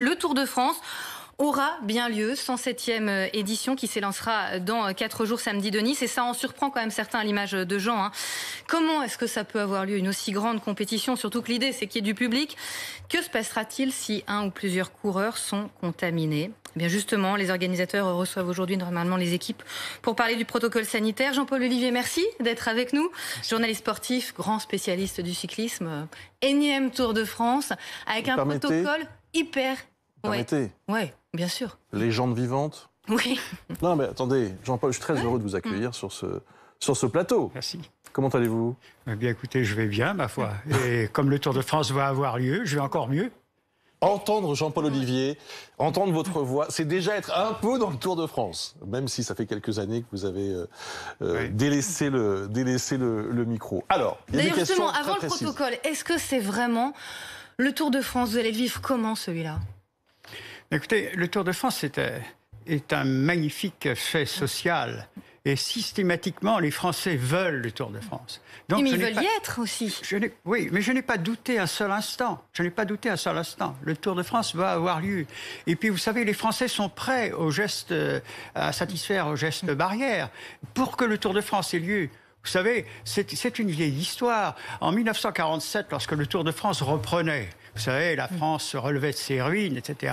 Le Tour de France aura bien lieu, 107e euh, édition qui s'élancera dans 4 euh, jours samedi de Nice. Et ça en surprend quand même certains à l'image de Jean. Hein. Comment est-ce que ça peut avoir lieu une aussi grande compétition Surtout que l'idée, c'est qu'il y ait du public. Que se passera-t-il si un ou plusieurs coureurs sont contaminés eh bien justement, les organisateurs reçoivent aujourd'hui normalement les équipes pour parler du protocole sanitaire. Jean-Paul Olivier, merci d'être avec nous. Journaliste sportif, grand spécialiste du cyclisme, euh, énième Tour de France, avec un protocole hyper. Permettez. Ouais. ouais, bien sûr. Légende vivante. Oui. non, mais attendez, Jean-Paul, je suis très heureux de vous accueillir mm. sur ce, sur ce plateau. Merci. Comment allez-vous eh bien, écoutez, je vais bien, ma foi. Et comme le Tour de France va avoir lieu, je vais encore mieux. Entendre Jean-Paul Olivier, entendre votre voix, c'est déjà être un peu dans le Tour de France, même si ça fait quelques années que vous avez euh, euh, délaissé, le, délaissé le, micro. Alors, il y justement, avant le protocole, est-ce que c'est vraiment le Tour de France, vous allez vivre comment celui-là ben, Écoutez, le Tour de France euh, est, un magnifique fait social. Et systématiquement, les Français veulent le Tour de France. Donc, mais ils veulent y être aussi. Je oui, mais je n'ai pas douté un seul instant. Je n'ai pas douté un seul instant. Le Tour de France va avoir lieu. Et puis, vous savez, les Français sont prêts au gestes, euh, à satisfaire aux gestes barrières pour que le Tour de France ait lieu. Vous savez, c'est une vieille histoire. En 1947, lorsque le Tour de France reprenait, vous savez, la mm. France se relevait de ses ruines, etc.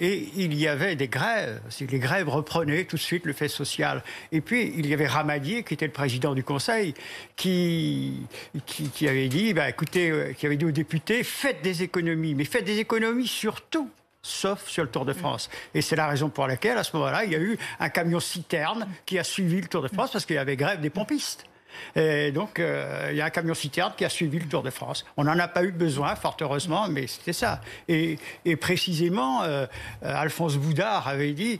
Et il y avait des grèves. Les grèves reprenaient tout de suite le fait social. Et puis, il y avait Ramadier, qui était le président du Conseil, qui, qui, avait dit, bah, écoutez, euh, qui avait dit aux députés, faites des économies, mais faites des économies sur tout sauf sur le Tour de mm. France. Et c'est la raison pour laquelle, à ce moment-là, il y a eu un camion citerne qui a suivi le Tour de France parce qu'il y avait grève des pompistes. Et donc, euh, il y a un camion-citerne qui a suivi le Tour de France. On n'en a pas eu besoin, fort heureusement, mais c'était ça. Et, précisément, euh, euh, Alphonse Boudard avait dit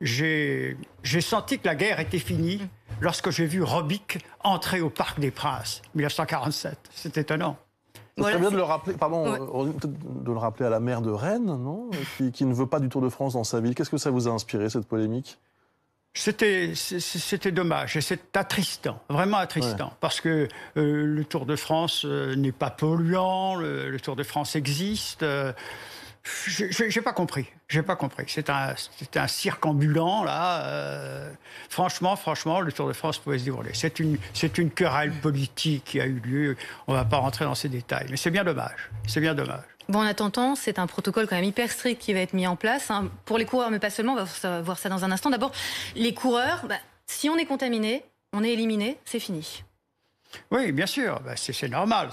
J'ai senti que la guerre était finie lorsque j'ai vu Robic entrer au Parc des Princes, 1947. C'est étonnant. C'est voilà, bien de le, rappeler, de le rappeler à la mère de Rennes, non qui, qui ne veut pas du Tour de France dans sa ville. Qu'est-ce que ça vous a inspiré, cette polémique c'était, c'était dommage et c'est attristant, vraiment attristant, parce que euh, le Tour de France euh, n'est pas polluant, le, Tour de France existe. Euh, j'ai, pas compris, j'ai pas compris. C'est un, c'est un cirque ambulant là franchement, franchement, le Tour de France pouvait se dérouler. C'est une, c'est querelle politique qui a eu lieu. On ne va pas rentrer dans ces détails, mais c'est bien dommage. C'est bien dommage. Bon, en attendant, c'est un protocole quand même hyper strict qui va être mis en place hein. pour les coureurs, mais pas seulement. On va voir ça dans un instant. D'abord, les coureurs, bah, si on est contaminé, on est éliminé, c'est fini. Oui, bien sûr, bah, c'est normal,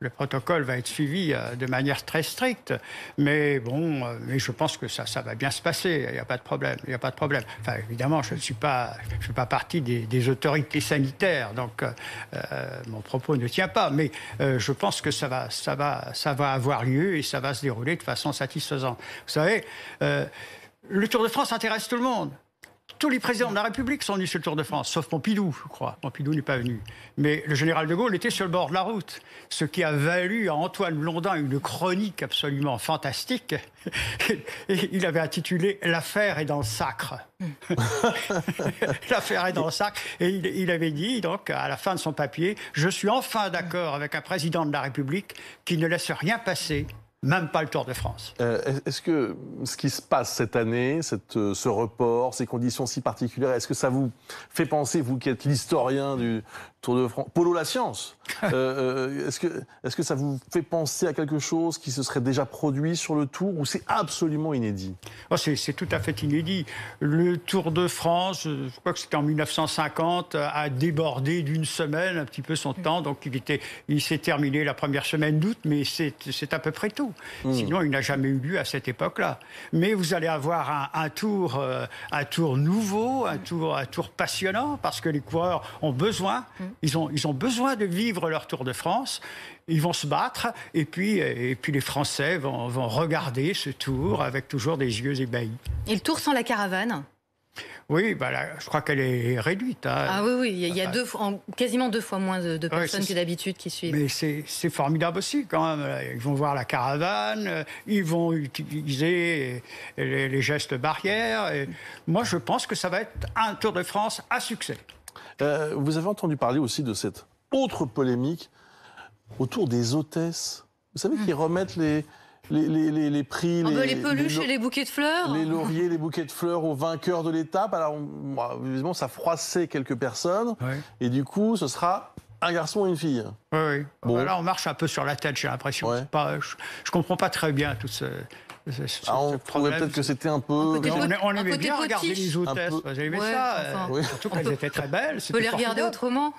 Le, protocole va être suivi euh, de manière très stricte, mais bon, euh, mais je pense que ça, va bien se passer. Il n'y a pas de problème. Il n'y a pas de problème. Enfin, évidemment, je ne suis pas, suis pas partie des, autorités sanitaires, donc euh, mon propos ne tient pas. Mais je pense que ça va, avoir lieu et ça va se dérouler de façon satisfaisante. Vous savez. le Tour de France intéresse tout le monde. Tous les présidents de la République sont venus sur le Tour de France, sauf Pompidou, je crois. Pompidou n'est pas venu. Mais le général de Gaulle était sur le bord de la route, ce qui a valu à Antoine Blondin une chronique absolument fantastique. il avait intitulé L'affaire est dans le sacre. L'affaire est dans le sacre. Et il, avait dit, donc, à la fin de son papier, Je suis enfin d'accord avec un président de la République qui ne laisse rien passer même pas le Tour de France. Euh, est-ce que ce qui se passe cette année, cette, euh, ce report, ces conditions si particulières, est-ce que ça vous fait penser, vous qui êtes l'historien du Tour de France, Polo la science, euh, est-ce que, est que ça vous fait penser à quelque chose qui se serait déjà produit sur le Tour ou c'est absolument inédit oh, C'est tout à fait inédit. Le Tour de France, je crois que c'était en 1950, a débordé d'une semaine un petit peu son temps, donc était, il s'est terminé la première semaine d'août, mais c'est à peu près tout. Hmm. Sinon, il n'a jamais eu lieu à cette époque-là. Mais vous allez avoir un, tour, euh, un tour nouveau, un tour, tour passionnant, parce que les coureurs ont besoin, hmm. ils, ont, besoin de vivre leur Tour de France. Ils vont se battre, et puis, euh, et puis les Français vont, vont regarder ce tour avec toujours des yeux ébahis. Et le tour sans la caravane oui, bah je crois qu'elle est réduite. Hein. Ah oui, oui, il y a deux, quasiment deux fois moins de, personnes que d'habitude qui suivent. Mais c'est formidable aussi quand même. Ils vont voir la caravane, euh, ils vont utiliser les, gestes barrières. Et moi, je pense que ça va être un Tour de France à succès. Euh, vous avez entendu parler aussi de cette autre polémique autour des hôtesses. Vous savez, qu'ils hmm. remettent les, les, prix. les, peluches et les bouquets de fleurs. Les lauriers, les bouquets de fleurs aux vainqueurs de l'étape. Alors, évidemment, ça froissait quelques personnes. Et du coup, ce sera un garçon et une fille. Oui, Bon. Bah là, on marche un peu sur la tête, j'ai l'impression. Je, je comprends pas très bien tout ce. Ah, on trouvait peut-être que c'était un peu. Côté, on, on bien regardé les hôtesses. J'ai aimé ça. Euh, surtout étaient très belles. On peut les regarder autrement.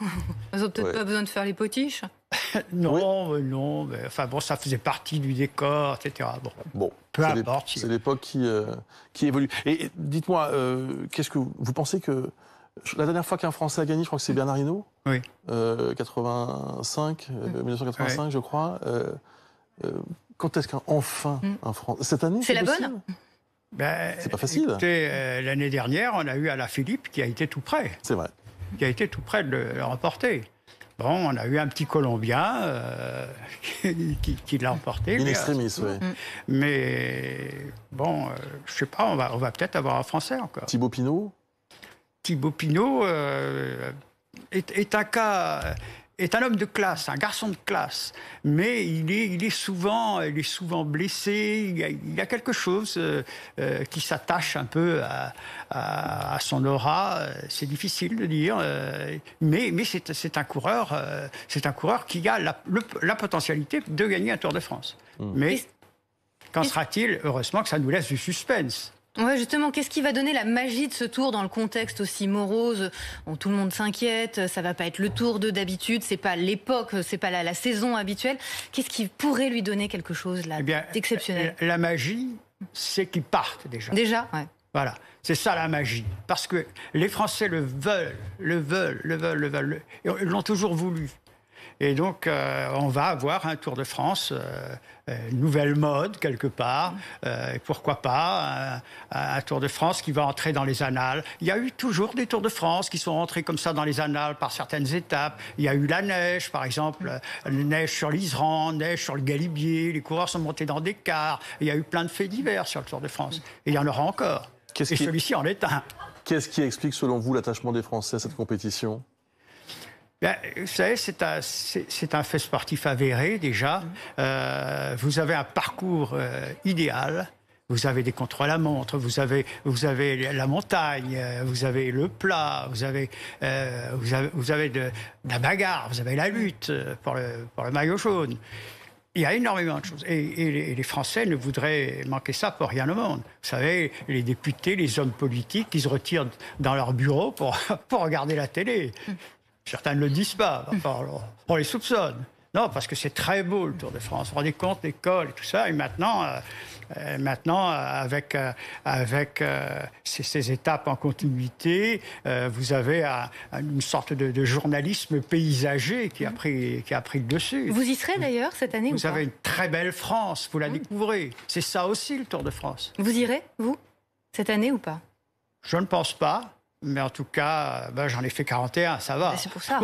Elles n'ont peut-être pas besoin de faire les potiches. non, non. enfin bon, ça faisait partie du décor, etc. Bon, bon peu importe. C'est l'époque qui, euh, qui évolue. Et, dites-moi, euh, qu'est-ce que vous, pensez que la dernière fois qu'un Français a gagné, je crois que c'est Bernard Hinault. Oui. 85, 1985, je crois quand est-ce qu'enfin enfin hmm. un Français. Cette année C'est la bonne ben, C'est pas facile. Euh, l'année dernière, on a eu Alain Philippe qui a été tout près. C'est vrai. Qui a été tout près de le, remporter. Bon, on a eu un petit Colombien euh, qui, l'a remporté. Une extrémiste, euh, oui. Hmm. Mais bon, je je sais pas, on va, on va peut-être avoir un Français encore. Thibaut Pinot Thibaut Pinot est, est, un cas est un homme de classe, un garçon de classe, mais il est, il est, souvent, il est souvent blessé, il y a, quelque chose euh, euh, qui s'attache un peu à, son aura, c'est difficile de dire, euh, mais, mais c'est un coureur, c'est un coureur qui a la, potentialité de gagner un Tour de France. Mmh. Mais qu'en sera-t-il Heureusement que ça nous laisse du suspense. Ouais, justement, qu'est-ce qui va donner la magie de ce tour dans le contexte aussi morose où Tout le monde s'inquiète, ça va pas être le tour de d'habitude, c'est pas l'époque, c'est pas la, saison habituelle. Qu'est-ce qui pourrait lui donner quelque chose là eh d'exceptionnel euh, La magie, c'est qu'il partent déjà. Déjà, ouais. Voilà, c'est ça la magie. Parce que les Français le veulent, le veulent, le veulent, le veulent, ils l'ont toujours voulu. Et donc, euh, on va avoir un Tour de France, euh, nouvelle mode quelque part, euh, pourquoi pas un, Tour de France qui va entrer dans les annales. Il y a eu toujours des Tours de France qui sont entrés comme ça dans les annales par certaines étapes. Il y a eu la neige, par exemple, neige sur l'Iseran, neige sur le Galibier, les coureurs sont montés dans des cars. Il y a eu plein de faits divers sur le Tour de France. Et il y en aura encore. Et celui-ci en est un. Qu'est-ce qui explique, selon vous, l'attachement des Français à cette compétition ben, vous savez, c'est un, un fait sportif avéré déjà. Mm. Euh, vous avez un parcours euh, idéal. Vous avez des contrôles à la montre, vous avez, vous avez la montagne, euh, vous avez le plat, vous avez, vous avez, de, la bagarre, vous avez la lutte pour le, pour le maillot jaune. Il y a énormément de choses. Et, les Français ne voudraient manquer ça pour rien au monde. Vous savez, les députés, les hommes politiques, ils se retirent dans leur bureau pour, pour regarder la télé. Mm. Certains ne le disent pas, on les soupçonne. Non, parce que c'est très beau le Tour de France. Vous vous rendez compte, l'école, tout ça. Et maintenant, euh, euh, maintenant euh, avec, avec ces, étapes en continuité, vous avez une sorte de, journalisme paysager qui a, pris, qui a le dessus. Vous y serez d'ailleurs cette année Vous avez une très belle France, vous la ah découvrez. C'est ça aussi le Tour de France. Vous irez, vous, cette année ou pas Je ne pense pas. Mais en tout cas, ben, j'en ai fait 41, ça va. Ben, c'est pour ça.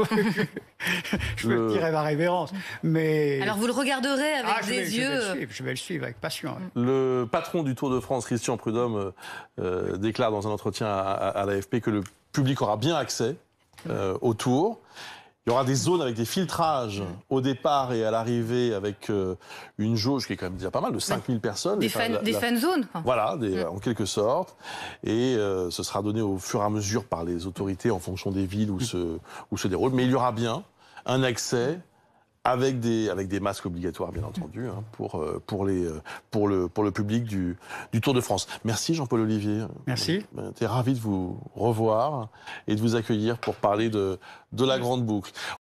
je me dirai ma révérence. Mais... Alors vous le regarderez avec ah, des yeux. Euh, je vais, le suivre avec passion. Le patron du Tour de France, Christian Prudhomme, euh, euh, déclare dans un entretien à, l'AFP que le public aura bien accès au Tour. Il y aura des zones avec des filtrages au départ et à l'arrivée avec euh, une jauge qui est quand même déjà pas mal, de 5000 personnes. Des, fan, zones Voilà, mm. en quelque sorte. Et euh, ce sera donné au fur et à mesure par les autorités en fonction des villes où, se, où se déroule. Mais il y aura bien un accès avec des, avec des masques obligatoires, bien entendu, hein, pour, euh, pour, les, euh, pour, le, pour le public du, du Tour de France. Merci Jean-Paul Olivier. Merci. Euh, T'es ravi de vous revoir et de vous accueillir pour parler de, de la grande boucle.